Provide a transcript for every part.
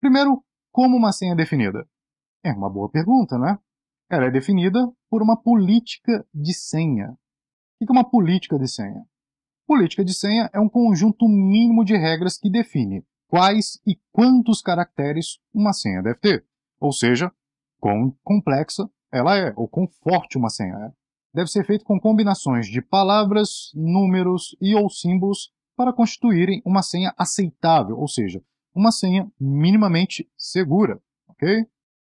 Primeiro, como uma senha é definida? É uma boa pergunta, né? Ela é definida por uma política de senha. O que é uma política de senha? Política de senha é um conjunto mínimo de regras que define quais e quantos caracteres uma senha deve ter. Ou seja, quão complexa ela é, ou quão forte uma senha é. Deve ser feito com combinações de palavras, números e ou símbolos para constituírem uma senha aceitável, ou seja, uma senha minimamente segura, ok?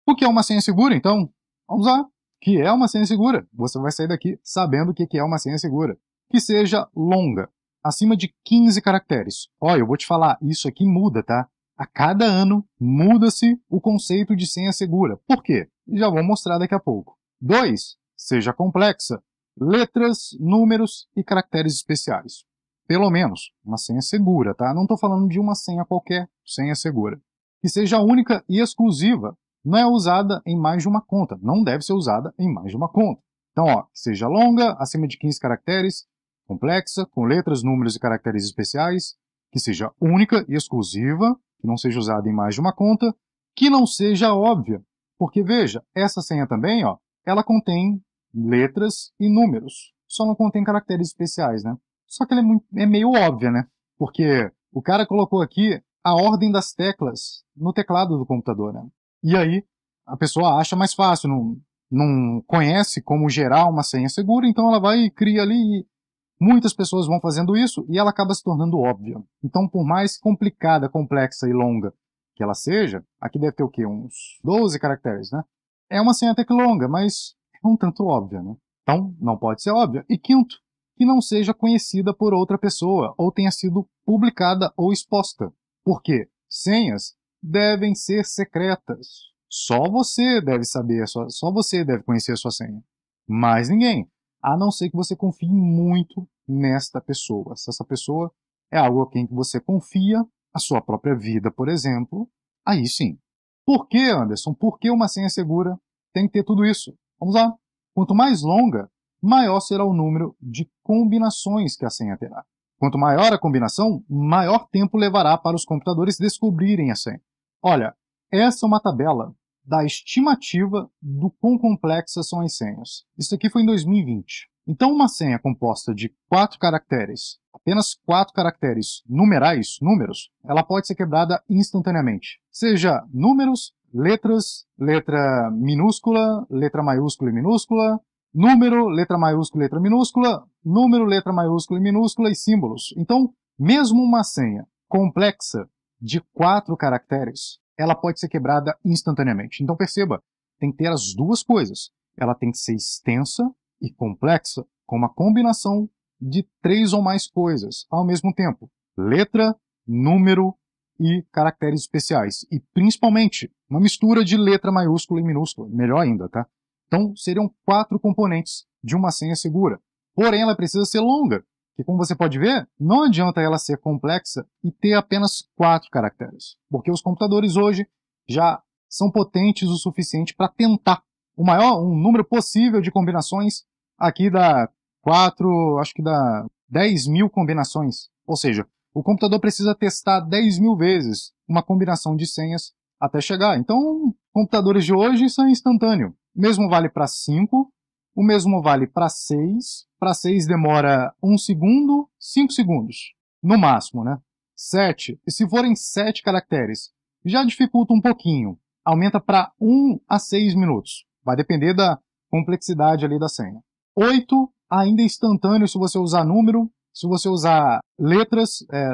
O que é uma senha segura, então? Vamos lá. Que é uma senha segura? Você vai sair daqui sabendo o que é uma senha segura. Que seja longa, acima de 15 caracteres. Olha, eu vou te falar, isso aqui muda, tá? A cada ano muda-se o conceito de senha segura. Por quê? Já vou mostrar daqui a pouco. 2. Seja complexa. Letras, números e caracteres especiais. Pelo menos, uma senha segura, tá? Não estou falando de uma senha qualquer, senha segura, que seja única e exclusiva, não é usada em mais de uma conta, não deve ser usada em mais de uma conta. Então, ó, que seja longa, acima de 15 caracteres, complexa, com letras, números e caracteres especiais, que seja única e exclusiva, que não seja usada em mais de uma conta, que não seja óbvia, porque veja, essa senha também, ó, ela contém letras e números, só não contém caracteres especiais, né? Só que ela é, muito, é meio óbvia, né? Porque o cara colocou aqui a ordem das teclas no teclado do computador. Né? E aí a pessoa acha mais fácil, não, não conhece como gerar uma senha segura, então ela vai e cria ali. E muitas pessoas vão fazendo isso e ela acaba se tornando óbvia. Então, por mais complicada, complexa e longa que ela seja, aqui deve ter o quê? Uns 12 caracteres, né? É uma senha até que longa, mas é um tanto óbvia, né? Então, não pode ser óbvia. E quinto, que não seja conhecida por outra pessoa ou tenha sido publicada ou exposta. Porque senhas devem ser secretas. Só você deve saber, só, só você deve conhecer a sua senha. Mais ninguém. A não ser que você confie muito nesta pessoa. Se essa pessoa é algo a quem você confia, a sua própria vida, por exemplo, aí sim. Por que, Anderson? Por que uma senha segura tem que ter tudo isso? Vamos lá. Quanto mais longa, maior será o número de combinações que a senha terá. Quanto maior a combinação, maior tempo levará para os computadores descobrirem a senha. Olha, essa é uma tabela da estimativa do quão complexas são as senhas. Isso aqui foi em 2020. Então, uma senha composta de quatro caracteres, apenas quatro caracteres numerais, números, ela pode ser quebrada instantaneamente. Seja números, letras, letra minúscula, letra maiúscula e minúscula, número, letra maiúscula, letra minúscula, número, letra maiúscula e minúscula e símbolos. Então, mesmo uma senha complexa de quatro caracteres, ela pode ser quebrada instantaneamente. Então perceba, tem que ter as duas coisas. Ela tem que ser extensa e complexa, com uma combinação de três ou mais coisas ao mesmo tempo: letra, número e caracteres especiais. E principalmente, uma mistura de letra maiúscula e minúscula. Melhor ainda, tá? Então, seriam quatro componentes de uma senha segura. Porém, ela precisa ser longa, que como você pode ver, não adianta ela ser complexa e ter apenas quatro caracteres, porque os computadores hoje já são potentes o suficiente para tentar o maior um número possível de combinações aqui dá quatro, acho que dá 10 mil combinações. Ou seja, o computador precisa testar 10 mil vezes uma combinação de senhas até chegar. Então, computadores de hoje são instantâneos. O mesmo vale para 5, o mesmo vale para 6. Para 6 demora 1 um segundo, 5 segundos, no máximo, né? 7, e se forem 7 caracteres, já dificulta um pouquinho, aumenta para 1 a 6 minutos. Vai depender da complexidade ali da senha. 8, ainda é instantâneo se você usar número, se você usar letras, é,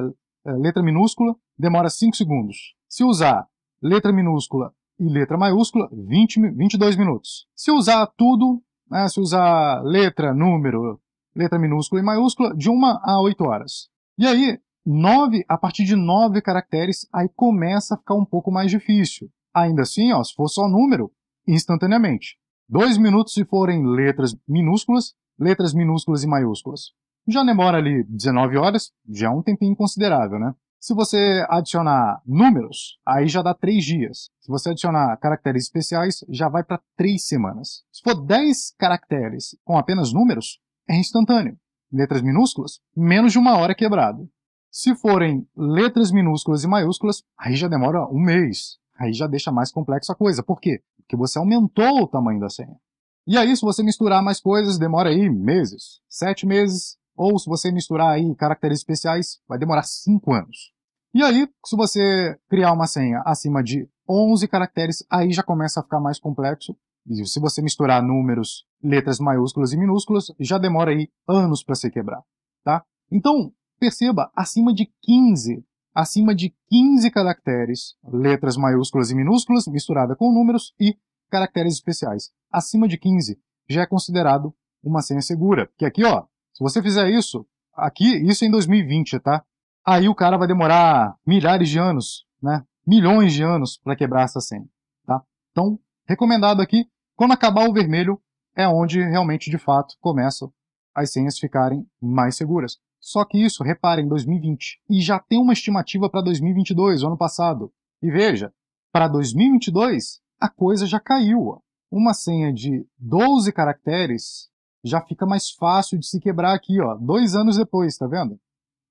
letra minúscula, demora 5 segundos. Se usar letra minúscula e letra maiúscula, 20, 22 minutos. Se usar tudo, né, se usar letra, número, letra minúscula e maiúscula, de 1 a 8 horas. E aí, 9, a partir de 9 caracteres, aí começa a ficar um pouco mais difícil. Ainda assim, ó, se for só número, instantaneamente. 2 minutos se forem letras minúsculas, letras minúsculas e maiúsculas. Já demora ali 19 horas, já é um tempinho considerável, né? Se você adicionar números, aí já dá três dias. Se você adicionar caracteres especiais, já vai para três semanas. Se for dez caracteres com apenas números, é instantâneo. Letras minúsculas, menos de uma hora quebrado. Se forem letras minúsculas e maiúsculas, aí já demora um mês. Aí já deixa mais complexa a coisa. Por quê? Porque você aumentou o tamanho da senha. E aí, se você misturar mais coisas, demora aí meses. Sete meses, ou se você misturar aí caracteres especiais, vai demorar 5 anos. E aí, se você criar uma senha acima de 11 caracteres, aí já começa a ficar mais complexo. E se você misturar números, letras maiúsculas e minúsculas, já demora aí anos para se quebrar, tá? Então, perceba, acima de 15, acima de 15 caracteres, letras maiúsculas e minúsculas, misturada com números e caracteres especiais. Acima de 15 já é considerado uma senha segura. Que aqui, ó, se você fizer isso, aqui, isso é em 2020, tá? Aí o cara vai demorar milhares de anos, né? Milhões de anos para quebrar essa senha, tá? Então, recomendado aqui, quando acabar o vermelho, é onde realmente, de fato, começam as senhas ficarem mais seguras. Só que isso, reparem, 2020. E já tem uma estimativa para 2022, o ano passado. E veja, para 2022, a coisa já caiu. Ó. Uma senha de 12 caracteres já fica mais fácil de se quebrar aqui, ó, dois anos depois, tá vendo?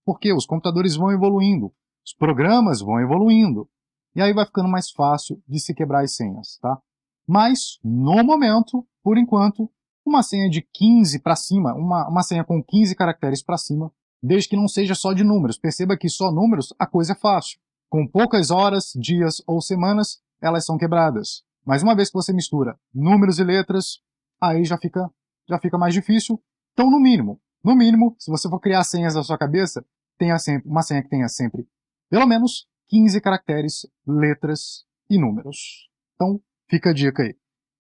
Porque os computadores vão evoluindo, os programas vão evoluindo, e aí vai ficando mais fácil de se quebrar as senhas, tá? Mas, no momento, por enquanto, uma senha de 15 para cima, uma, uma senha com 15 caracteres para cima, desde que não seja só de números. Perceba que só números a coisa é fácil. Com poucas horas, dias ou semanas, elas são quebradas. Mas uma vez que você mistura números e letras, aí já fica já fica mais difícil. Então, no mínimo, no mínimo, se você for criar senhas na sua cabeça, tenha sempre uma senha que tenha sempre pelo menos 15 caracteres, letras e números. Então, fica a dica aí.